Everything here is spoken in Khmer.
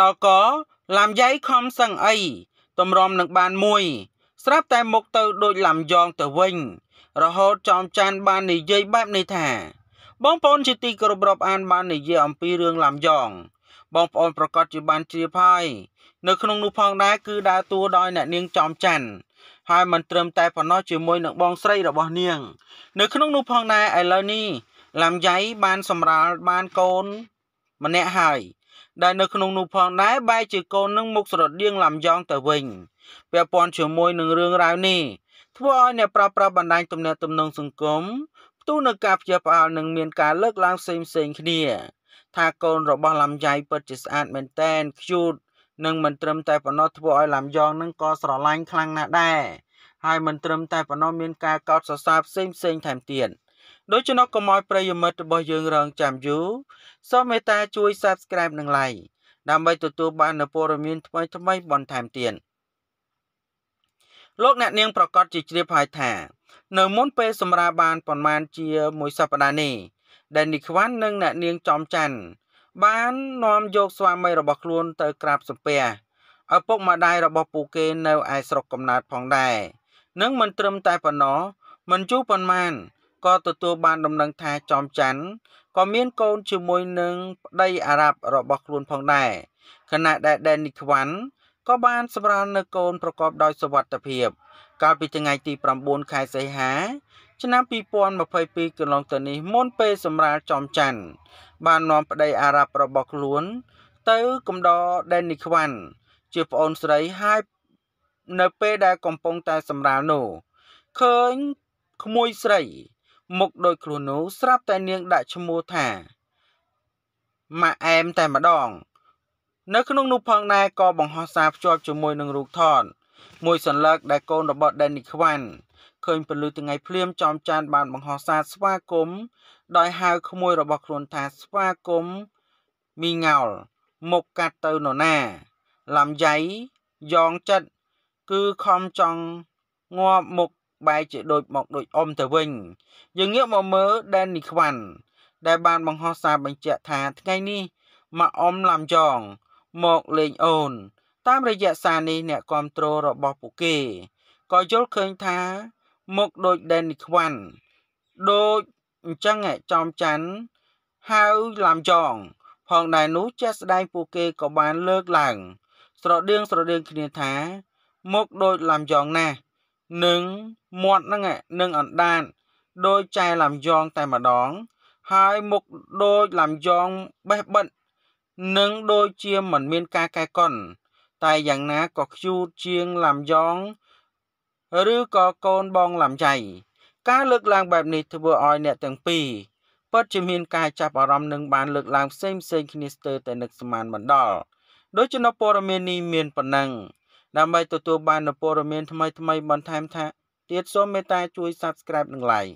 ដល់កឡាំយ៉ៃខំសឹងអីតម្រាំនឹងបានមួយ ស្រាប់តែមុខទៅដូចឡាំយ៉ងទៅវិញ រហូតចំចានបាននិយាយបែបនេះថា បងប្អូនជាទីគោរពរាប់អាន បាននិយាយអំពីរឿងឡាំយ៉ងបងប្អូនប្រកាសជាបានជ្រាបហើយនៅក្នុងនោះផងដែរគឺដើរតួដោយអ្នកនាងចំច័ន្ទហើយមិនត្រឹមតែប៉ុណ្ណោះជាមួយនឹងបងស្រីរបស់នាងនៅក្នុងនោះផងដែរឥឡូវនេះ ឡាំយ៉ៃបានសម្រាលបានកូន ម្នាក់ហើយដែលនៅក្នុងនោះផងដែរបែរជាកូននឹងមុខស្រដៀងឡាំយ៉ងទៅវិញពាក់ព័ន្ធជាមួយនឹងរឿងរ៉ាវនេះធ្វើឲ្យអ្នកប្រើប្រាស់បណ្ដាញទំនាក់ទំនងសង្គមផ្ទុះនឹងការព្យាបាលនិងមានការលើកឡើងផ្សេងផ្សេងគ្នាថាកូនរបស់ឡាំយ៉ៃពិតជាស្អាតមែនតែនខ្ជូតនិងមិនត្រឹមតែប៉ុណ្ណោះធ្វើឲ្យឡាំយ៉ងនឹងក៏ស្រឡាញ់ខ្លាំងណាស់ដែរហើយមិនត្រឹមតែប៉ុណ្ណោះមានការកោតសរសើរផ្សេងផ្សេងថែមទៀតដូច្នោះកុំឲ្យប្រិយមិត្តរបស់យើងរងចាំយូរសូមមេត្តាជួយ Subscribe និង Like ដើម្បីទទួលបាននូវព័ត៌មានថ្មីៗបន្ថែមទៀតលោកអ្នកនាងប្រកាសជាជ្រាបហើយថា នៅមុន ពេលសម្រាបានប្រមាណជាមួយសប្តាហ៍នេះដែលនិខ្វាន់និងអ្នកនាងចំច័ន្ទបាន នាំយកស្វាមីរបស់ខ្លួនទៅក្រាបសំពះឪពុកម្ដាយរបស់ពួកគេនៅឯស្រុកកំណើតផងដែរនឹងមិនត្រឹមតែប៉ុណ្ណោះមិនយូរប៉ុន្មានក៏ទទួលបានដំណឹងថាចោមច័ន្ទក៏មានកូនជាមួយនឹងប្តីអារ៉ាប់របស់ខ្លួនផងដែរខណៈដែលដេននីខ្វាន់ក៏បានសម្រាលនៅកូនប្រកបដោយសុវត្ថិភាព កាលពីថ្ងៃទី9ខែសីហាឆ្នាំ2022កន្លងទៅនេះមុនពេលសម្រាលចំច័ន្ទបាននាំប្តីអារ៉ាប់របស់ខ្លួន ទៅកំដរដេននីខ្វាន់ជាប្អូនស្រីហើយនៅពេលដែលកំពុងតែសម្រាលនោះឃើញក្មួយស្រីមុខដោយខ្លួននោះស្រាប់តែនាងដាក់ឈ្មោះថាម៉ាអែមតែម្ដង នៅក្នុងនោះផងដែរក៏បង្ហោះសារភ្ជាប់ជាមួយនឹងរូបថតមួយសន្លឹកដែលកូនរបស់ Danny Kwan ឃើញពលឺថ្ងៃភ្លាមចំចានបានបង្ហោះសារស្វាគមន៍ដោយហៅក្មួយរបស់ខ្លួនថាស្វាគមន៍មីងោលមកកាត់ទៅនរណាឡាំយ៉ៃយ៉ងចិត្តគឺខំចង់ងាប់មុខបែរជាដូចមកដូចអ៊ំទៅវិញយើងងាកមកមើលដែននីខ្វាន់ដែលបានបង្ហោះសារបញ្ជាក់ថាថ្ងៃនេះមកអ៊ំឡាំចង មកលេងអូន តាមរយៈសារនេះអ្នកគ្រប់គ្រងរបស់ពួកគេក៏យល់ឃើញថាមកដូចដែននីខ្វាន់ដូចអញ្ចឹងចំច័ន្ទហៅឡាំចងផងដែរនោះជាស្ដែងពួកគេក៏បានលើកឡើងស្រដៀងស្រដៀងគ្នាថា មកដូចឡាំចងណាស់នឹងមាត់ហ្នឹងនឹងអណ្ដាតដោយចែឡាំយ៉ងតែម្ដង ហើយមុខដោយឡាំយ៉ងបេះបិទនឹងដូចជាមិនមានការកែកុនតែយ៉ាងណាក៏ខ្ជូតជាងឡាំយ៉ងឬក៏កូនបងឡាំចៃការលើកឡើងបែបនេះធ្វើឲ្យអ្នកទាំងពីរពិតជាមានការចាប់អារម្មណ៍នឹងបានលើកឡើងផ្សេងផ្សេងគ្នាស្ទើរតែនឹកស្មានមិនដល់ដោយចំណុចព័ត៌មាននេះមានប៉ុណ្ណឹងដើម្បីទទួលបាននូវព័ត៌មានថ្មីៗបន្ថែមថាទៀតសូមមេត្តាជួយ Subscribe និង Like